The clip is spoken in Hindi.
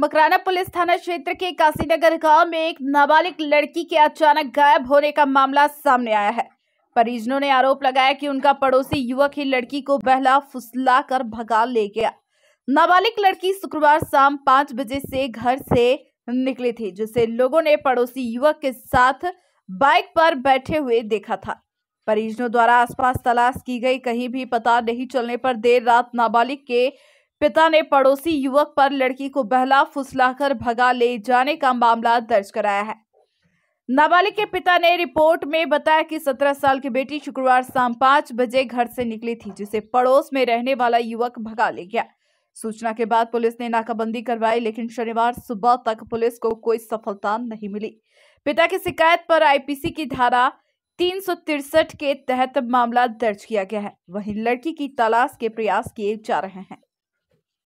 मकराना पुलिस थाना क्षेत्र के काशीनगर गांव में एक नाबालिग लड़की के अचानक गायब होने का मामला सामने आया है परिजनों ने आरोप लगाया कि उनका पड़ोसी युवक ही लड़की को बहला फुसला कर भगा ले गया नाबालिग लड़की शुक्रवार शाम पांच बजे से घर से निकली थी जिसे लोगों ने पड़ोसी युवक के साथ बाइक पर बैठे हुए देखा था परिजनों द्वारा आसपास तलाश की गई कहीं भी पता नहीं चलने पर देर रात नाबालिग के पिता ने पड़ोसी युवक पर लड़की को बहला फुसलाकर भगा ले जाने का मामला दर्ज कराया है नाबालिग के पिता ने रिपोर्ट में बताया कि 17 साल की बेटी शुक्रवार शाम पांच बजे घर से निकली थी जिसे पड़ोस में रहने वाला युवक भगा ले गया सूचना के बाद पुलिस ने नाकाबंदी करवाई लेकिन शनिवार सुबह तक पुलिस को कोई सफलता नहीं मिली पिता की शिकायत पर आईपीसी की धारा तीन के तहत मामला दर्ज किया गया है वहीं लड़की की तलाश के प्रयास किए जा रहे हैं